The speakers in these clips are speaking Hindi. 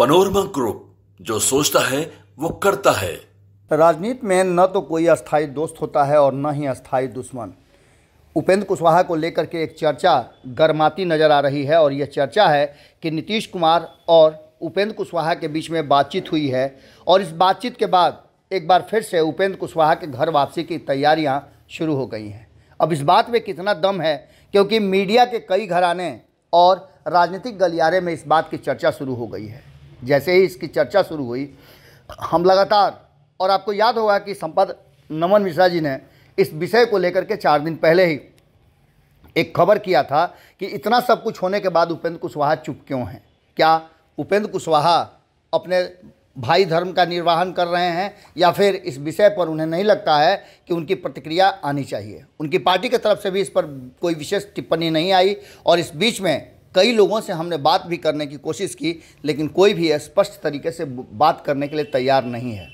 पनोरमा ग्रुप जो सोचता है वो करता है राजनीति में न तो कोई अस्थायी दोस्त होता है और न ही अस्थायी दुश्मन उपेंद्र कुशवाहा को लेकर के एक चर्चा गर्माती नज़र आ रही है और यह चर्चा है कि नीतीश कुमार और उपेंद्र कुशवाहा के बीच में बातचीत हुई है और इस बातचीत के बाद एक बार फिर से उपेंद्र कुशवाहा के घर वापसी की तैयारियां शुरू हो गई हैं अब इस बात में कितना दम है क्योंकि मीडिया के कई घराने और राजनीतिक गलियारे में इस बात की चर्चा शुरू हो गई है जैसे ही इसकी चर्चा शुरू हुई हम लगातार और आपको याद होगा कि संपद नमन मिश्रा जी ने इस विषय को लेकर के चार दिन पहले ही एक खबर किया था कि इतना सब कुछ होने के बाद उपेंद्र कुशवाहा चुप क्यों हैं क्या उपेंद्र कुशवाहा अपने भाई धर्म का निर्वाहन कर रहे हैं या फिर इस विषय पर उन्हें नहीं लगता है कि उनकी प्रतिक्रिया आनी चाहिए उनकी पार्टी की तरफ से भी इस पर कोई विशेष टिप्पणी नहीं आई और इस बीच में कई लोगों से हमने बात भी करने की कोशिश की लेकिन कोई भी स्पष्ट तरीके से बात करने के लिए तैयार नहीं है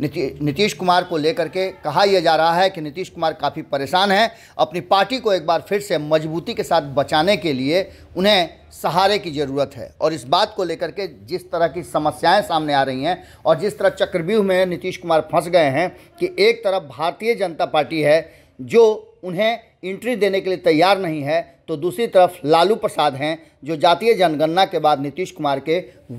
नीतीश नीतीश कुमार को लेकर के कहा यह जा रहा है कि नीतीश कुमार काफ़ी परेशान हैं अपनी पार्टी को एक बार फिर से मजबूती के साथ बचाने के लिए उन्हें सहारे की ज़रूरत है और इस बात को लेकर के जिस तरह की समस्याएं सामने आ रही हैं और जिस तरह चक्रव्यूह में नीतीश कुमार फंस गए हैं कि एक तरफ भारतीय जनता पार्टी है जो उन्हें इंट्री देने के लिए तैयार नहीं है तो दूसरी तरफ लालू प्रसाद हैं जो जातीय जनगणना के बाद नीतीश कुमार के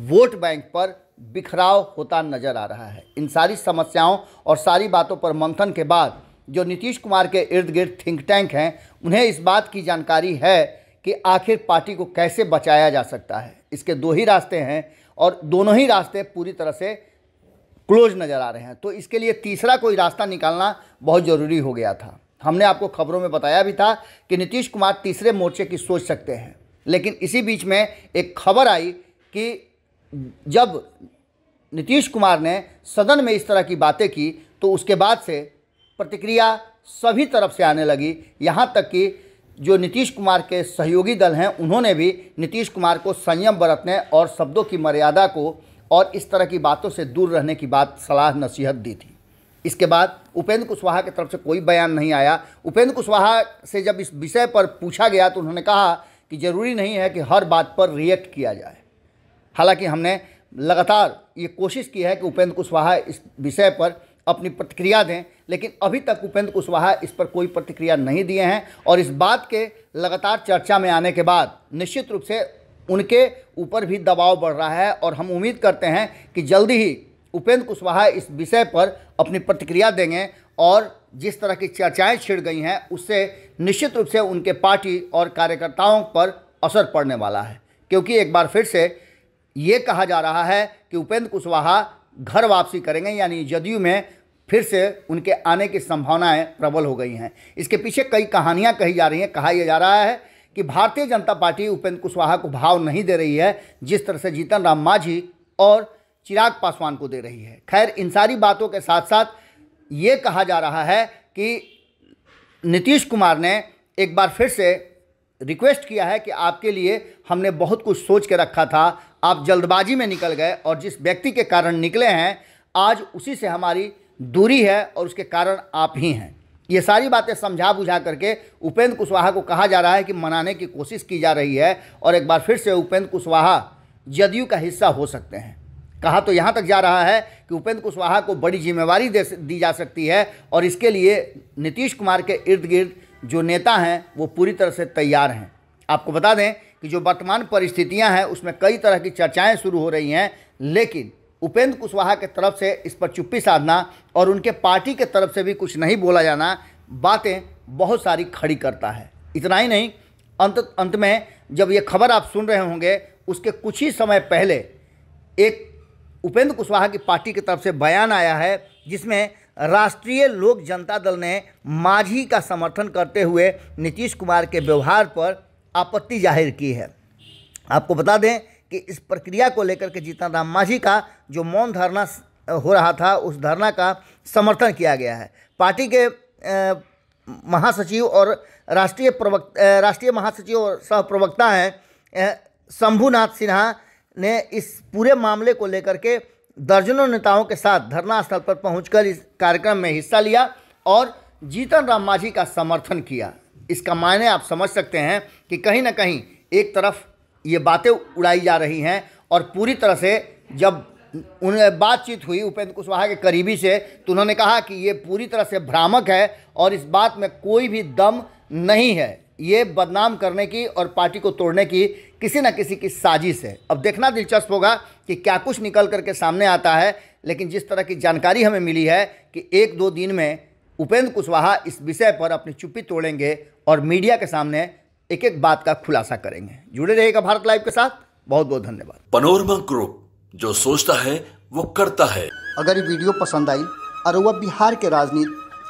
वोट बैंक पर बिखराव होता नजर आ रहा है इन सारी समस्याओं और सारी बातों पर मंथन के बाद जो नीतीश कुमार के इर्द गिर्द थिंक टैंक हैं उन्हें इस बात की जानकारी है कि आखिर पार्टी को कैसे बचाया जा सकता है इसके दो ही रास्ते हैं और दोनों ही रास्ते पूरी तरह से क्लोज नज़र आ रहे हैं तो इसके लिए तीसरा कोई रास्ता निकालना बहुत ज़रूरी हो गया था हमने आपको खबरों में बताया भी था कि नीतीश कुमार तीसरे मोर्चे की सोच सकते हैं लेकिन इसी बीच में एक खबर आई कि जब नीतीश कुमार ने सदन में इस तरह की बातें की तो उसके बाद से प्रतिक्रिया सभी तरफ से आने लगी यहाँ तक कि जो नीतीश कुमार के सहयोगी दल हैं उन्होंने भी नीतीश कुमार को संयम बरतने और शब्दों की मर्यादा को और इस तरह की बातों से दूर रहने की बात सलाह नसीहत दी थी इसके बाद उपेंद्र कुशवाहा की तरफ से कोई बयान नहीं आया उपेंद्र कुशवाहा से जब इस विषय पर पूछा गया तो उन्होंने कहा कि ज़रूरी नहीं है कि हर बात पर रिएक्ट किया जाए हालांकि हमने लगातार ये कोशिश की है कि उपेंद्र कुशवाहा इस विषय पर अपनी प्रतिक्रिया दें लेकिन अभी तक उपेंद्र कुशवाहा इस पर कोई प्रतिक्रिया नहीं दिए हैं और इस बात के लगातार चर्चा में आने के बाद निश्चित रूप से उनके ऊपर भी दबाव बढ़ रहा है और हम उम्मीद करते हैं कि जल्दी ही उपेंद्र कुशवाहा इस विषय पर अपनी प्रतिक्रिया देंगे और जिस तरह की चर्चाएं छिड़ गई हैं उससे निश्चित रूप से उनके पार्टी और कार्यकर्ताओं पर असर पड़ने वाला है क्योंकि एक बार फिर से ये कहा जा रहा है कि उपेंद्र कुशवाहा घर वापसी करेंगे यानी जदयू में फिर से उनके आने की संभावनाएं प्रबल हो गई हैं इसके पीछे कई कहानियां कही जा रही हैं कहा यह जा रहा है कि भारतीय जनता पार्टी उपेंद्र कुशवाहा को भाव नहीं दे रही है जिस तरह से जीतन राम मांझी और चिराग पासवान को दे रही है खैर इन सारी बातों के साथ साथ ये कहा जा रहा है कि नीतीश कुमार ने एक बार फिर से रिक्वेस्ट किया है कि आपके लिए हमने बहुत कुछ सोच के रखा था आप जल्दबाजी में निकल गए और जिस व्यक्ति के कारण निकले हैं आज उसी से हमारी दूरी है और उसके कारण आप ही हैं ये सारी बातें समझा बुझा करके उपेंद्र कुशवाहा को कहा जा रहा है कि मनाने की कोशिश की जा रही है और एक बार फिर से उपेंद्र कुशवाहा जदयू का हिस्सा हो सकते हैं कहा तो यहाँ तक जा रहा है कि उपेंद्र कुशवाहा को बड़ी जिम्मेवारी दे दी जा सकती है और इसके लिए नीतीश कुमार के इर्द गिर्द जो नेता हैं वो पूरी तरह से तैयार हैं आपको बता दें कि जो वर्तमान परिस्थितियां हैं उसमें कई तरह की चर्चाएं शुरू हो रही हैं लेकिन उपेंद्र कुशवाहा के तरफ से इस पर चुप्पी साधना और उनके पार्टी के तरफ से भी कुछ नहीं बोला जाना बातें बहुत सारी खड़ी करता है इतना ही नहीं अंत अंत में जब ये खबर आप सुन रहे होंगे उसके कुछ ही समय पहले एक उपेंद्र कुशवाहा की पार्टी की तरफ से बयान आया है जिसमें राष्ट्रीय लोक जनता दल ने माझी का समर्थन करते हुए नीतीश कुमार के व्यवहार पर आपत्ति जाहिर की है आपको बता दें कि इस प्रक्रिया को लेकर के जीतन राम माझी का जो मौन धरना हो रहा था उस धरना का समर्थन किया गया है पार्टी के महासचिव और राष्ट्रीय प्रवक्ता राष्ट्रीय महासचिव और सह प्रवक्ता हैं शंभुनाथ सिन्हा ने इस पूरे मामले को लेकर के दर्जनों नेताओं के साथ धरना स्थल पर पहुंचकर इस कार्यक्रम में हिस्सा लिया और जीतन राम मांझी का समर्थन किया इसका मायने आप समझ सकते हैं कि कहीं ना कहीं एक तरफ ये बातें उड़ाई जा रही हैं और पूरी तरह से जब उन्हें बातचीत हुई उपेंद्र कुशवाहा के करीबी से तो उन्होंने कहा कि ये पूरी तरह से भ्रामक है और इस बात में कोई भी दम नहीं है ये बदनाम करने की और पार्टी को तोड़ने की किसी न किसी की साजिश है अब देखना दिलचस्प होगा कि क्या कुछ निकल करके सामने आता है लेकिन जिस तरह की जानकारी हमें मिली है कि एक दो दिन में उपेंद्र कुशवाहा इस विषय पर अपनी चुप्पी तोड़ेंगे और मीडिया के सामने एक एक बात का खुलासा करेंगे जुड़े रहेगा भारत लाइव के साथ बहुत बहुत धन्यवाद पनोरमा ग्रुप जो सोचता है वो करता है अगर ये वीडियो पसंद आई और वह बिहार के राजनीति